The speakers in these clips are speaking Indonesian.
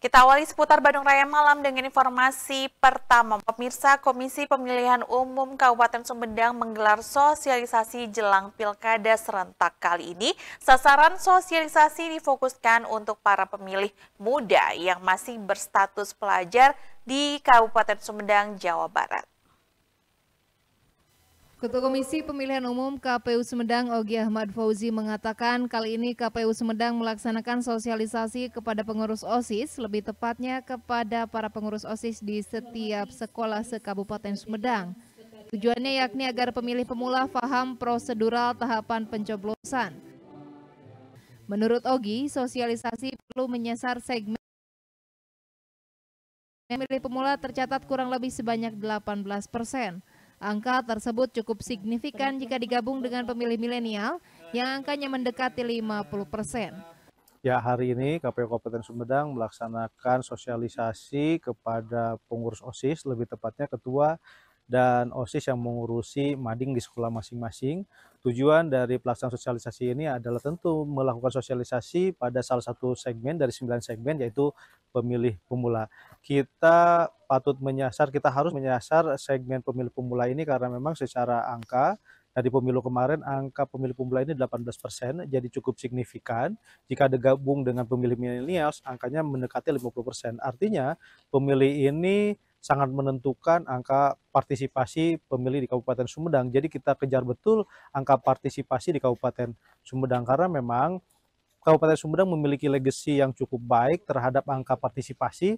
Kita awali seputar Bandung Raya malam dengan informasi pertama. Pemirsa Komisi Pemilihan Umum Kabupaten Sumedang menggelar sosialisasi jelang pilkada serentak kali ini. Sasaran sosialisasi difokuskan untuk para pemilih muda yang masih berstatus pelajar di Kabupaten Sumedang, Jawa Barat. Ketua Komisi Pemilihan Umum KPU Sumedang Ogi Ahmad Fauzi mengatakan kali ini KPU Sumedang melaksanakan sosialisasi kepada pengurus OSIS, lebih tepatnya kepada para pengurus OSIS di setiap sekolah sekabupaten Sumedang. Tujuannya yakni agar pemilih pemula faham prosedural tahapan pencoblosan. Menurut Ogi, sosialisasi perlu menyasar segmen pemilih pemula tercatat kurang lebih sebanyak 18 persen. Angka tersebut cukup signifikan jika digabung dengan pemilih milenial yang angkanya mendekati 50 persen. Ya hari ini KPU Kabupaten Sumedang melaksanakan sosialisasi kepada pengurus OSIS, lebih tepatnya Ketua dan OSIS yang mengurusi mading di sekolah masing-masing. Tujuan dari pelaksanaan sosialisasi ini adalah tentu melakukan sosialisasi pada salah satu segmen dari sembilan segmen yaitu pemilih pemula. Kita patut menyasar, kita harus menyasar segmen pemilih pemula ini karena memang secara angka dari pemilu kemarin angka pemilih pemula ini 18 persen, jadi cukup signifikan. Jika digabung dengan pemilih milenials, angkanya mendekati 50 persen. Artinya pemilih ini sangat menentukan angka partisipasi pemilih di Kabupaten Sumedang. Jadi kita kejar betul angka partisipasi di Kabupaten Sumedang karena memang Kabupaten Sumedang memiliki legacy yang cukup baik terhadap angka partisipasi.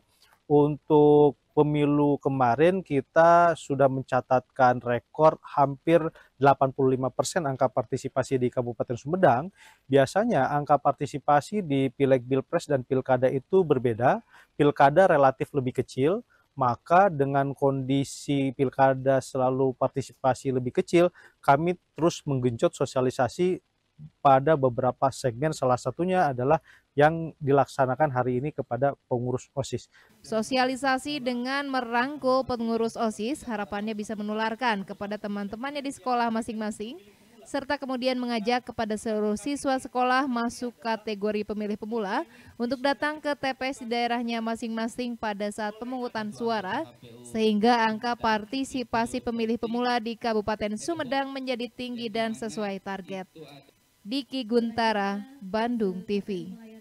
Untuk pemilu kemarin kita sudah mencatatkan rekor hampir 85% angka partisipasi di Kabupaten Sumedang. Biasanya angka partisipasi di Pileg Pilpres dan Pilkada itu berbeda. Pilkada relatif lebih kecil, maka dengan kondisi pilkada selalu partisipasi lebih kecil, kami terus menggenjot sosialisasi pada beberapa segmen salah satunya adalah yang dilaksanakan hari ini kepada pengurus OSIS. Sosialisasi dengan merangkul pengurus OSIS harapannya bisa menularkan kepada teman-temannya di sekolah masing-masing serta kemudian mengajak kepada seluruh siswa sekolah masuk kategori pemilih pemula untuk datang ke TPS di daerahnya masing-masing pada saat pemungutan suara, sehingga angka partisipasi pemilih pemula di Kabupaten Sumedang menjadi tinggi dan sesuai target. Diki Guntara, Bandung TV.